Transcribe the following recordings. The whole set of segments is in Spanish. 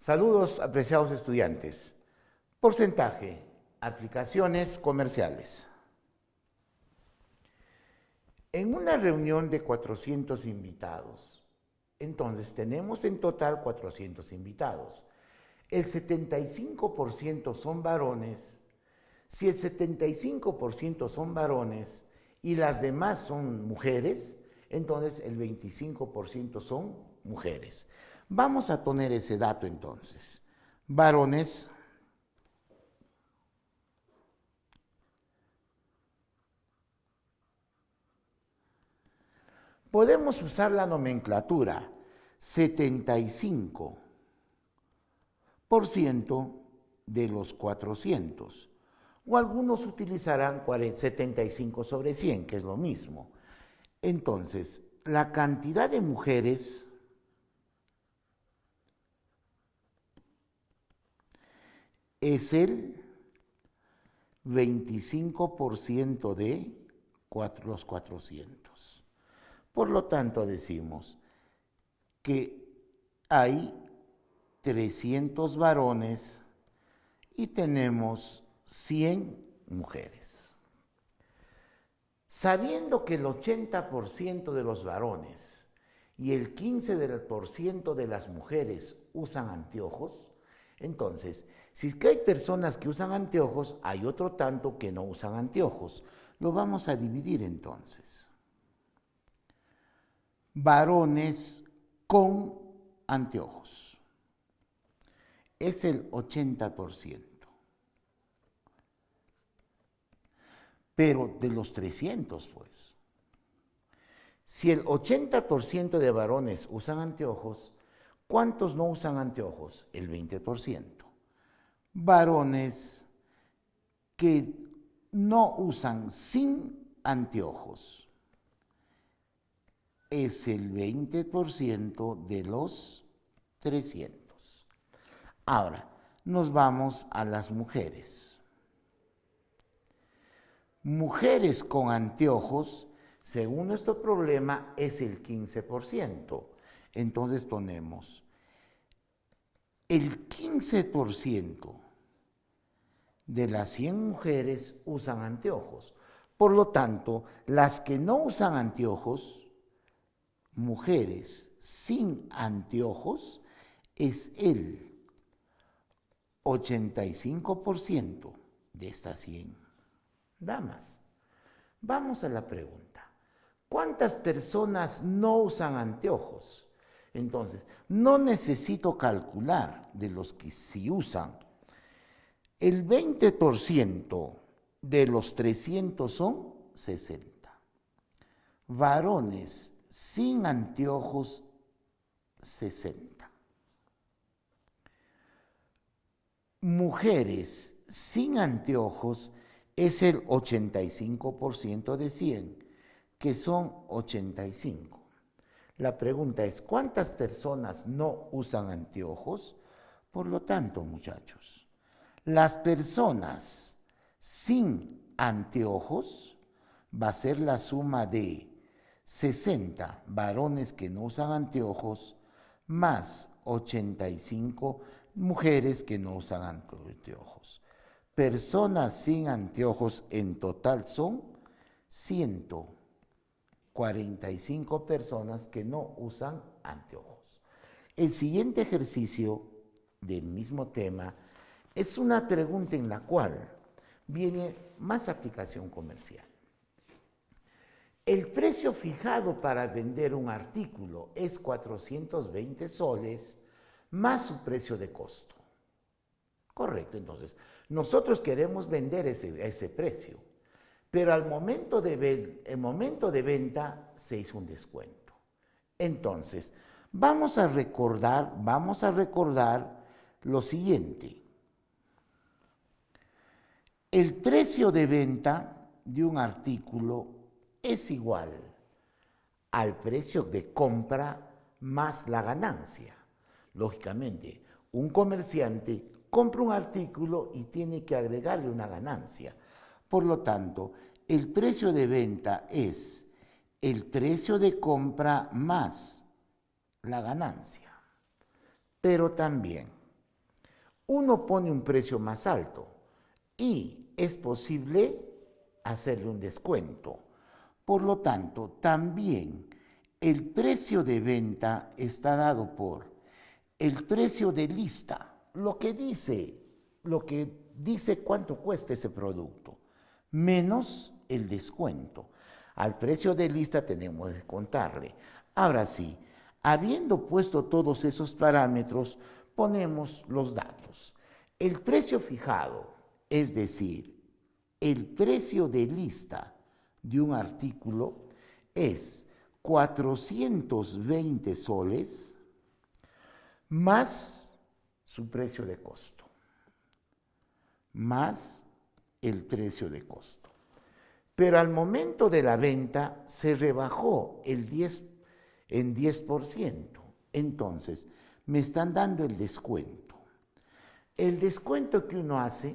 Saludos, apreciados estudiantes. Porcentaje, aplicaciones comerciales. En una reunión de 400 invitados, entonces tenemos en total 400 invitados. El 75% son varones. Si el 75% son varones y las demás son mujeres, entonces el 25% son mujeres. Vamos a poner ese dato entonces. Varones. Podemos usar la nomenclatura 75% de los 400. O algunos utilizarán 75 sobre 100, que es lo mismo. Entonces, la cantidad de mujeres es el 25% de los 400. Por lo tanto, decimos que hay 300 varones y tenemos 100 mujeres. Sabiendo que el 80% de los varones y el 15% de las mujeres usan anteojos, entonces, si es que hay personas que usan anteojos, hay otro tanto que no usan anteojos. Lo vamos a dividir entonces. Varones con anteojos. Es el 80%. Pero de los 300, pues. Si el 80% de varones usan anteojos, ¿Cuántos no usan anteojos? El 20%. Varones que no usan sin anteojos es el 20% de los 300. Ahora, nos vamos a las mujeres. Mujeres con anteojos, según nuestro problema, es el 15%. Entonces ponemos el 15% de las 100 mujeres usan anteojos. Por lo tanto, las que no usan anteojos, mujeres sin anteojos, es el 85% de estas 100 damas. Vamos a la pregunta. ¿Cuántas personas no usan anteojos? Entonces, no necesito calcular de los que si usan. El 20% de los 300 son 60. Varones sin anteojos, 60. Mujeres sin anteojos es el 85% de 100, que son 85. La pregunta es, ¿cuántas personas no usan anteojos? Por lo tanto, muchachos, las personas sin anteojos va a ser la suma de 60 varones que no usan anteojos más 85 mujeres que no usan anteojos. Personas sin anteojos en total son 100. 45 personas que no usan anteojos. El siguiente ejercicio del mismo tema es una pregunta en la cual viene más aplicación comercial. El precio fijado para vender un artículo es 420 soles más su precio de costo. Correcto, entonces, nosotros queremos vender ese, ese precio. Pero al momento de, el momento de venta se hizo un descuento. Entonces, vamos a recordar, vamos a recordar lo siguiente. El precio de venta de un artículo es igual al precio de compra más la ganancia. Lógicamente, un comerciante compra un artículo y tiene que agregarle una ganancia. Por lo tanto, el precio de venta es el precio de compra más la ganancia. Pero también, uno pone un precio más alto y es posible hacerle un descuento. Por lo tanto, también el precio de venta está dado por el precio de lista, lo que dice, lo que dice cuánto cuesta ese producto menos el descuento. Al precio de lista tenemos que contarle. Ahora sí, habiendo puesto todos esos parámetros, ponemos los datos. El precio fijado, es decir, el precio de lista de un artículo es 420 soles más su precio de costo, más el precio de costo. Pero al momento de la venta se rebajó el 10, en 10%. Entonces, me están dando el descuento. El descuento que uno hace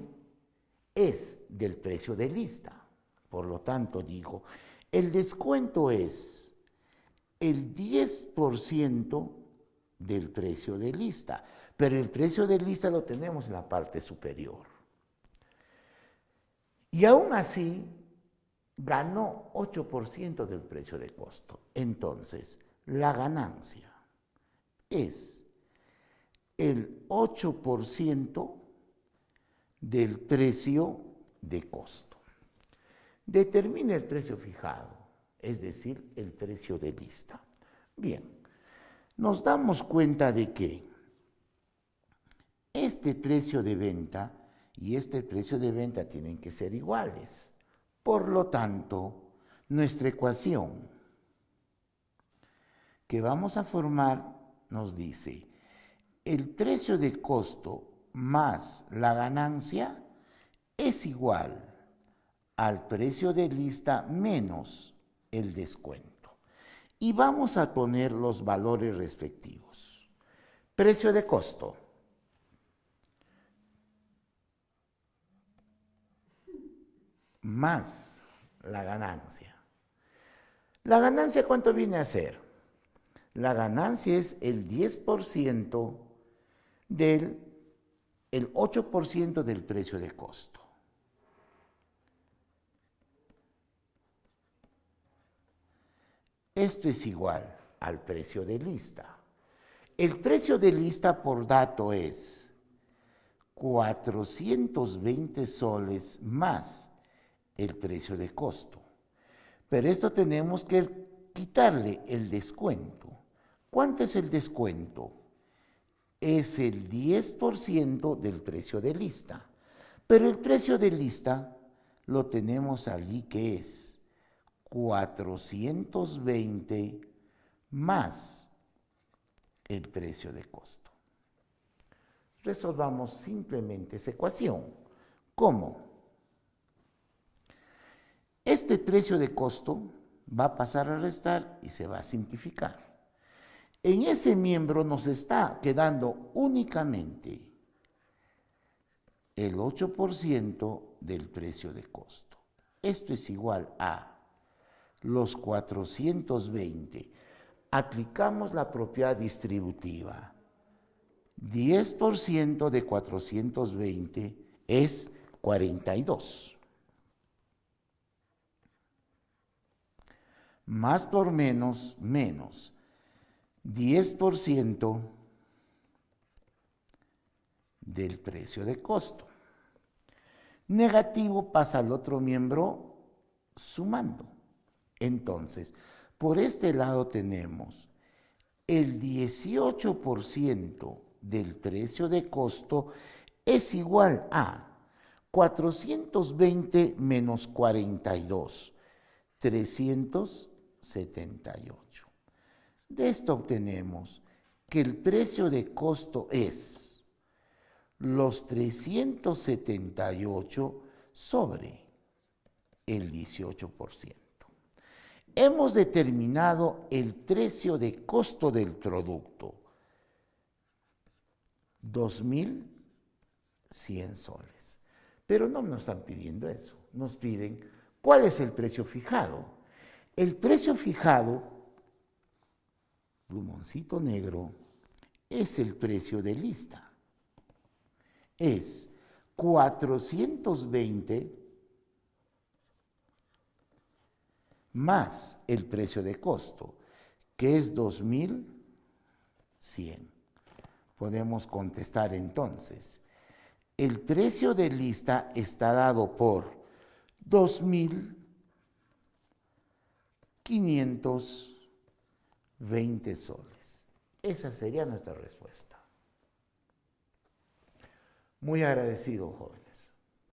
es del precio de lista. Por lo tanto, digo, el descuento es el 10% del precio de lista, pero el precio de lista lo tenemos en la parte superior. Y aún así, ganó 8% del precio de costo. Entonces, la ganancia es el 8% del precio de costo. Determina el precio fijado, es decir, el precio de lista. Bien, nos damos cuenta de que este precio de venta y este precio de venta tienen que ser iguales. Por lo tanto, nuestra ecuación que vamos a formar nos dice el precio de costo más la ganancia es igual al precio de lista menos el descuento. Y vamos a poner los valores respectivos. Precio de costo más la ganancia. ¿La ganancia cuánto viene a ser? La ganancia es el 10% del el 8% del precio de costo. Esto es igual al precio de lista. El precio de lista por dato es 420 soles más el precio de costo. Pero esto tenemos que quitarle el descuento. ¿Cuánto es el descuento? Es el 10% del precio de lista. Pero el precio de lista lo tenemos allí que es 420 más el precio de costo. Resolvamos simplemente esa ecuación. ¿Cómo? Este precio de costo va a pasar a restar y se va a simplificar. En ese miembro nos está quedando únicamente el 8% del precio de costo. Esto es igual a los 420. Aplicamos la propiedad distributiva. 10% de 420 es 42. más por menos, menos. 10% del precio de costo. Negativo pasa al otro miembro sumando. Entonces, por este lado tenemos el 18% del precio de costo es igual a 420 menos 42, 300 78. De esto obtenemos que el precio de costo es los 378 sobre el 18%. Hemos determinado el precio de costo del producto, 2.100 soles. Pero no nos están pidiendo eso, nos piden cuál es el precio fijado el precio fijado, lumoncito negro, es el precio de lista. Es 420 más el precio de costo, que es 2100. Podemos contestar entonces. El precio de lista está dado por 2000 520 soles. Esa sería nuestra respuesta. Muy agradecido, jóvenes.